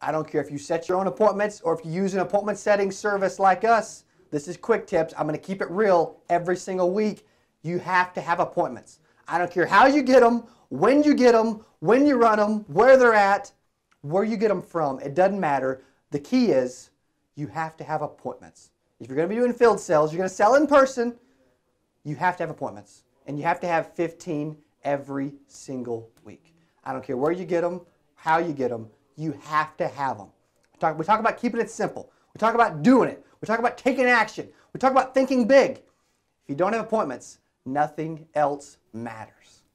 I don't care if you set your own appointments or if you use an appointment setting service like us. This is quick tips. I'm going to keep it real every single week. You have to have appointments. I don't care how you get them, when you get them, when you run them, where they're at, where you get them from. It doesn't matter. The key is you have to have appointments. If you're going to be doing field sales, you're going to sell in person, you have to have appointments. And you have to have 15 every single week. I don't care where you get them, how you get them, you have to have them. We talk, we talk about keeping it simple. We talk about doing it. We talk about taking action. We talk about thinking big. If you don't have appointments, nothing else matters.